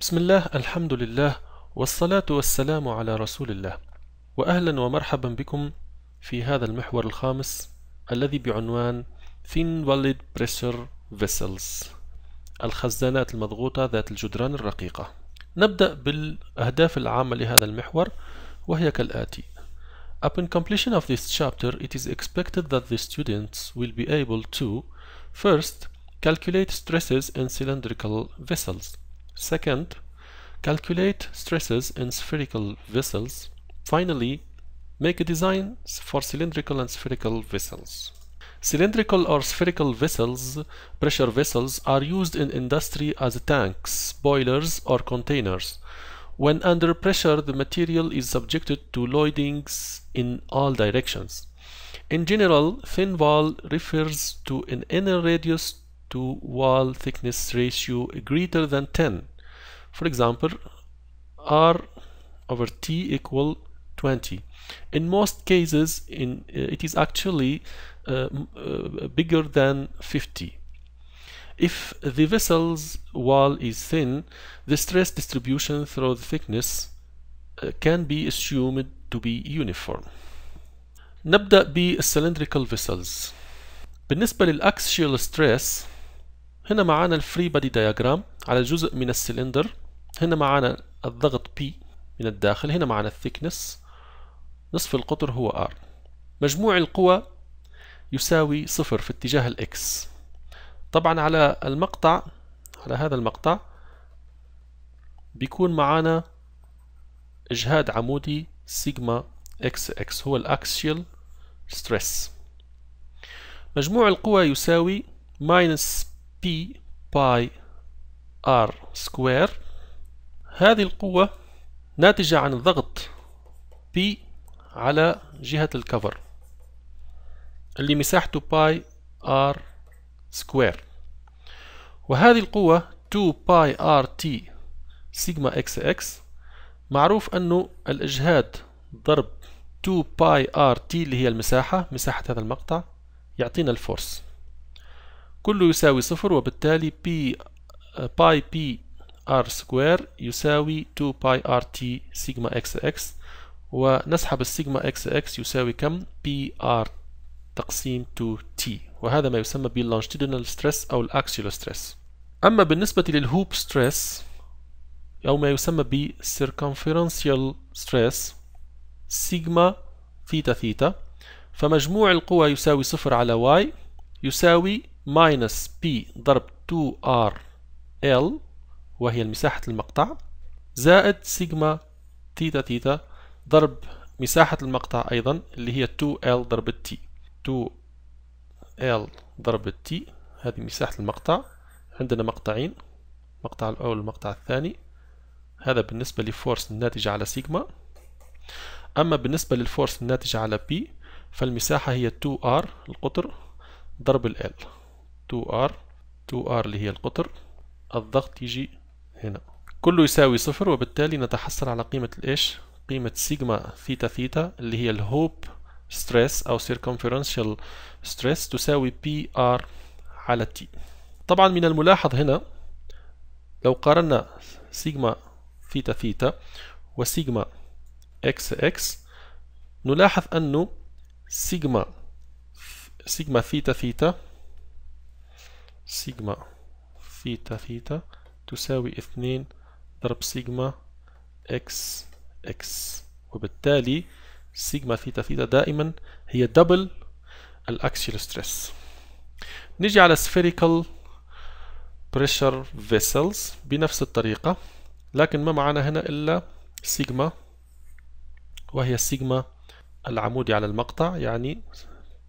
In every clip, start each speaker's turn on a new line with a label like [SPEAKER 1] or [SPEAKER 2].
[SPEAKER 1] بسم الله الحمد لله والصلاة والسلام على رسول الله وأهلا ومرحبا بكم في هذا المحور الخامس الذي بعنوان Thin Valid Pressure Vessels الخزانات المضغوطة ذات الجدران الرقيقة نبدأ بالأهداف العامة لهذا المحور وهي كالآتي Upon completion of this chapter it is expected that the students will be able to First, calculate stresses in cylindrical vessels Second, calculate stresses in spherical vessels. Finally, make a design for cylindrical and spherical vessels. Cylindrical or spherical vessels, pressure vessels, are used in industry as tanks, boilers, or containers. When under pressure, the material is subjected to loadings in all directions. In general, thin wall refers to an inner radius to wall thickness ratio greater than 10 for example r over t equal 20 in most cases in uh, it is actually uh, uh, bigger than 50 if the vessel's wall is thin the stress distribution through the thickness uh, can be assumed to be uniform نبدأ بالcylindrical vessels بالنسبة للأكسيال stress هنا معانا الفري بادي دياجرام على جزء من السلندر هنا معانا الضغط P من الداخل هنا معانا الثيكنس نصف القطر هو R مجموع القوى يساوي صفر في اتجاه الإكس طبعا على المقطع على هذا المقطع بيكون معانا إجهاد عمودي سيجما اكس اكس هو الاكسيال ستريس مجموع القوى يساوي ماينس P باي R سكوير هذه القوة ناتجة عن الضغط P على جهة الكفر اللي مساحته باي R سكوير وهذه القوة 2 باي ار تي سيجما اكس اكس معروف انه الاجهاد ضرب 2 باي ار تي اللي هي المساحة مساحة هذا المقطع يعطينا الفورس كله يساوي صفر وبالتالي بي باي بي ار سكوير يساوي 2 باي ار تي سيجما اكس اكس ونسحب السيجما اكس اكس يساوي كم بي ار تقسيم 2 تي وهذا ما يسمى باللونجتيدونال ستريس او الاكسيول ستريس اما بالنسبه للهوب ستريس او ما يسمى بالسيركمفرنسيال ستريس سيجما ثيتا ثيتا فمجموع القوى يساوي صفر على y يساوي ماينس بي ضرب 2 r l وهي مساحة المقطع زائد سيجما تيتا تيتا ضرب مساحة المقطع أيضا اللي هي 2L ضرب T 2L ضرب T هذه مساحة المقطع عندنا مقطعين المقطع الأول والمقطع الثاني هذا بالنسبة لفورس الناتجة على سيجما أما بالنسبة للفورس الناتجة على بي فالمساحة هي 2R القطر ضرب ال L 2R 2R اللي هي القطر الضغط يجي هنا كله يساوي صفر وبالتالي نتحصل على قيمة الإيش قيمة سيجما ثيتا ثيتا اللي هي الهوب ستريس أو circumferential ستريس تساوي بي آر على تي طبعا من الملاحظ هنا لو قارنا سيجما ثيتا ثيتا وسيجما اكس اكس نلاحظ أنه سيجما سيجما ثيتا ثيتا سيجما ثيتا ثيتا تساوي اثنين ضرب سيجما اكس اكس وبالتالي سيجما ثيتا ثيتا دائما هي دبل الاكسيال ستريس نيجي على spherical pressure vessels بنفس الطريقة لكن ما معنا هنا إلا سيجما وهي سيجما العمودي على المقطع يعني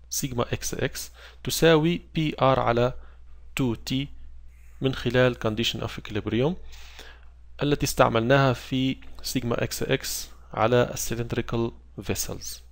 [SPEAKER 1] سيجما اكس اكس تساوي بي ار على 2t من خلال condition of equilibrium التي استعملناها في sigma xx على cylindrical vessels